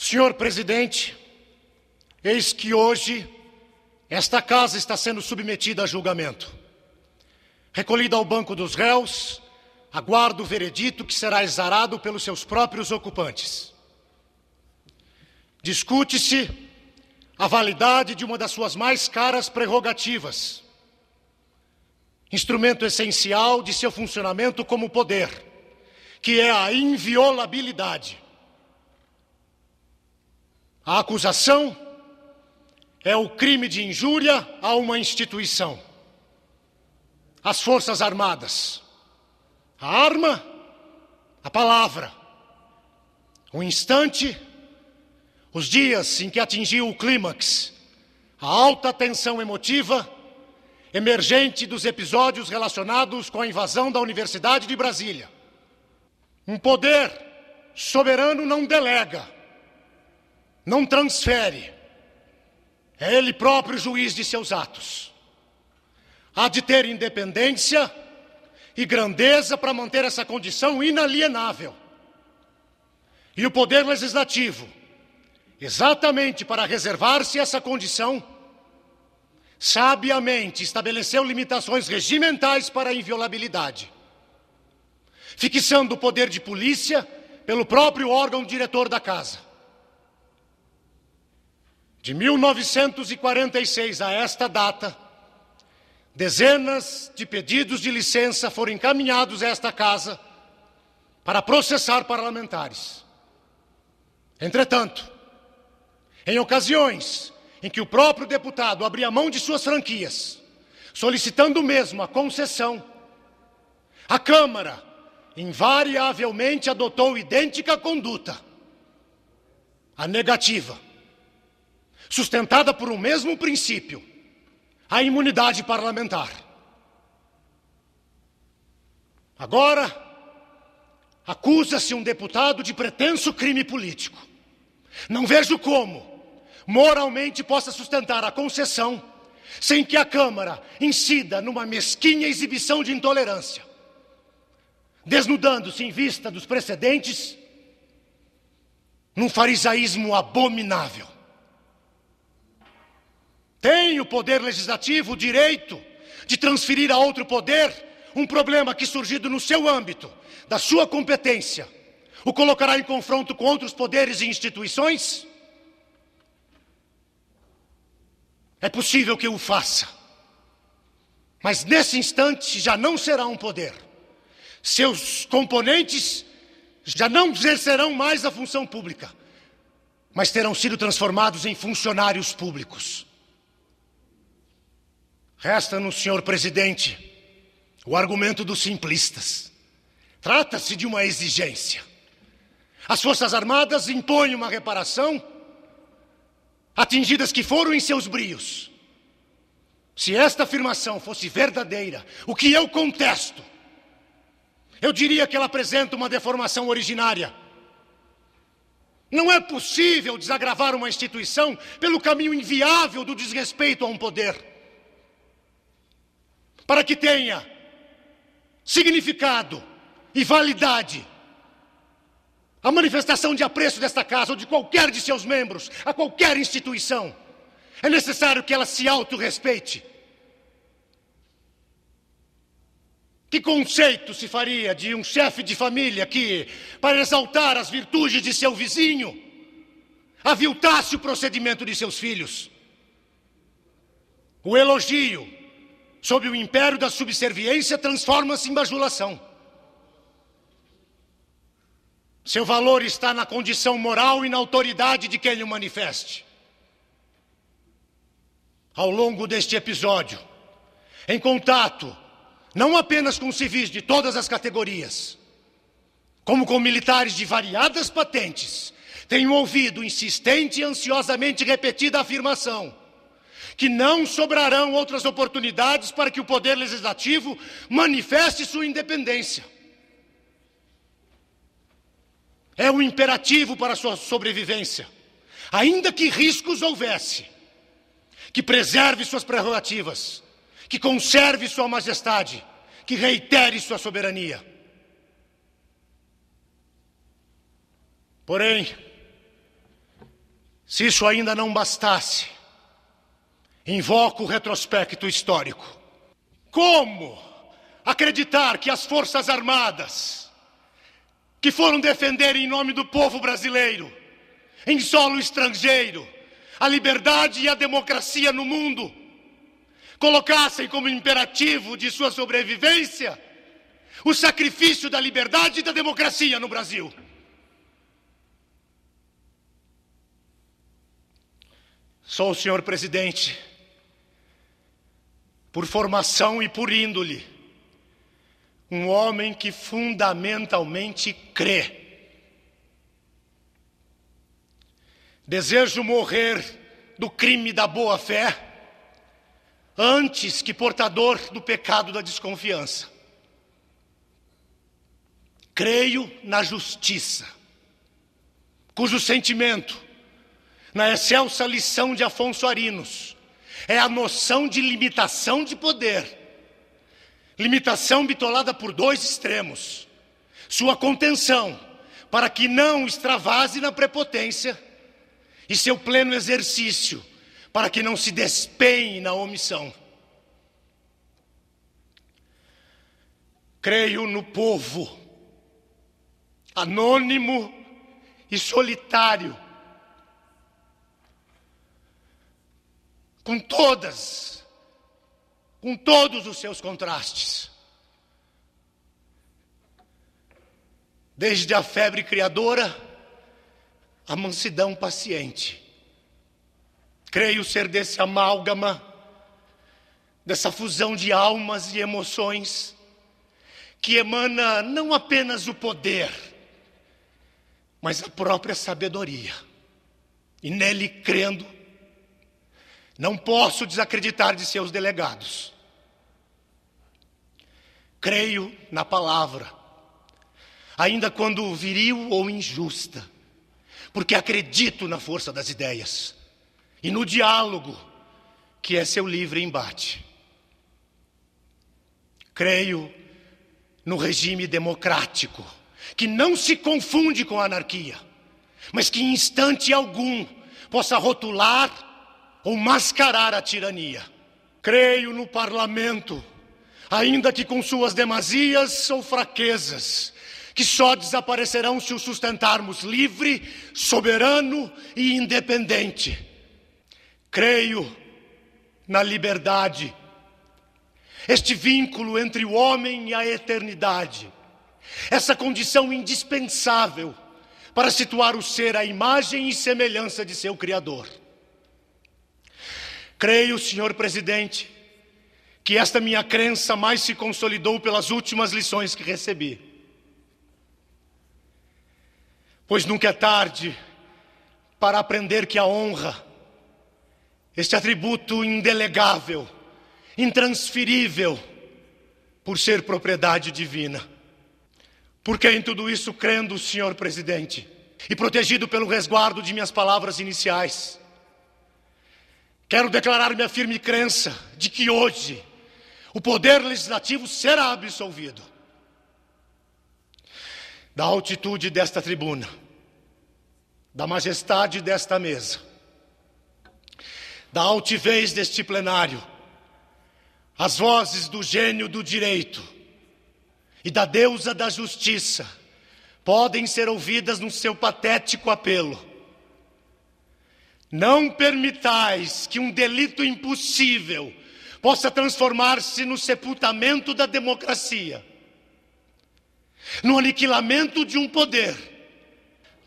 Senhor presidente, eis que hoje esta casa está sendo submetida a julgamento. Recolhida ao banco dos réus, aguardo o veredito que será exarado pelos seus próprios ocupantes. Discute-se a validade de uma das suas mais caras prerrogativas, instrumento essencial de seu funcionamento como poder, que é a inviolabilidade. A acusação é o crime de injúria a uma instituição. As Forças Armadas. A arma, a palavra. O instante, os dias em que atingiu o clímax, a alta tensão emotiva emergente dos episódios relacionados com a invasão da Universidade de Brasília. Um poder soberano não delega não transfere, é ele próprio juiz de seus atos. Há de ter independência e grandeza para manter essa condição inalienável. E o poder legislativo, exatamente para reservar-se essa condição, sabiamente estabeleceu limitações regimentais para a inviolabilidade, fixando o poder de polícia pelo próprio órgão diretor da casa. De 1946 a esta data, dezenas de pedidos de licença foram encaminhados a esta casa para processar parlamentares. Entretanto, em ocasiões em que o próprio deputado abria mão de suas franquias, solicitando mesmo a concessão, a Câmara invariavelmente adotou idêntica conduta, a negativa sustentada por um mesmo princípio, a imunidade parlamentar. Agora, acusa-se um deputado de pretenso crime político. Não vejo como moralmente possa sustentar a concessão sem que a Câmara incida numa mesquinha exibição de intolerância, desnudando-se em vista dos precedentes num farisaísmo abominável. Tem o poder legislativo o direito de transferir a outro poder um problema que surgido no seu âmbito, da sua competência, o colocará em confronto com outros poderes e instituições? É possível que o faça. Mas nesse instante já não será um poder. Seus componentes já não exercerão mais a função pública, mas terão sido transformados em funcionários públicos. Resta-nos, senhor presidente, o argumento dos simplistas. Trata-se de uma exigência. As Forças Armadas impõem uma reparação, atingidas que foram em seus brios. Se esta afirmação fosse verdadeira, o que eu contesto, eu diria que ela apresenta uma deformação originária. Não é possível desagravar uma instituição pelo caminho inviável do desrespeito a um poder para que tenha significado e validade a manifestação de apreço desta casa ou de qualquer de seus membros a qualquer instituição. É necessário que ela se autorrespeite. Que conceito se faria de um chefe de família que, para exaltar as virtudes de seu vizinho, aviltasse o procedimento de seus filhos? O elogio sob o império da subserviência, transforma-se em bajulação. Seu valor está na condição moral e na autoridade de quem o manifeste. Ao longo deste episódio, em contato não apenas com civis de todas as categorias, como com militares de variadas patentes, tenho ouvido insistente e ansiosamente repetida a afirmação que não sobrarão outras oportunidades para que o Poder Legislativo manifeste sua independência. É um imperativo para sua sobrevivência, ainda que riscos houvesse, que preserve suas prerrogativas, que conserve sua majestade, que reitere sua soberania. Porém, se isso ainda não bastasse, Invoco o retrospecto histórico. Como acreditar que as Forças Armadas, que foram defender em nome do povo brasileiro, em solo estrangeiro, a liberdade e a democracia no mundo, colocassem como imperativo de sua sobrevivência o sacrifício da liberdade e da democracia no Brasil. Sou o senhor presidente por formação e por índole, um homem que fundamentalmente crê. Desejo morrer do crime da boa-fé antes que portador do pecado da desconfiança. Creio na justiça, cujo sentimento, na excelsa lição de Afonso Arinos, é a noção de limitação de poder. Limitação bitolada por dois extremos. Sua contenção, para que não extravase na prepotência, e seu pleno exercício, para que não se despenhe na omissão. Creio no povo, anônimo e solitário com todas, com todos os seus contrastes. Desde a febre criadora, a mansidão paciente. Creio ser desse amálgama, dessa fusão de almas e emoções, que emana não apenas o poder, mas a própria sabedoria. E nele crendo, não posso desacreditar de seus delegados. Creio na palavra, ainda quando viril ou injusta, porque acredito na força das ideias e no diálogo, que é seu livre embate. Creio no regime democrático, que não se confunde com a anarquia, mas que em instante algum possa rotular ou mascarar a tirania. Creio no parlamento, ainda que com suas demasias ou fraquezas, que só desaparecerão se o sustentarmos livre, soberano e independente. Creio na liberdade, este vínculo entre o homem e a eternidade, essa condição indispensável para situar o ser à imagem e semelhança de seu Criador. Creio, senhor presidente, que esta minha crença mais se consolidou pelas últimas lições que recebi. Pois nunca é tarde para aprender que a honra, este atributo indelegável, intransferível, por ser propriedade divina. Porque em tudo isso, crendo, senhor presidente, e protegido pelo resguardo de minhas palavras iniciais, Quero declarar minha firme crença de que hoje o poder legislativo será absolvido. Da altitude desta tribuna, da majestade desta mesa, da altivez deste plenário, as vozes do gênio do direito e da deusa da justiça podem ser ouvidas no seu patético apelo não permitais que um delito impossível possa transformar-se no sepultamento da democracia, no aniquilamento de um poder,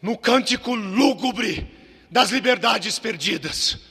no cântico lúgubre das liberdades perdidas.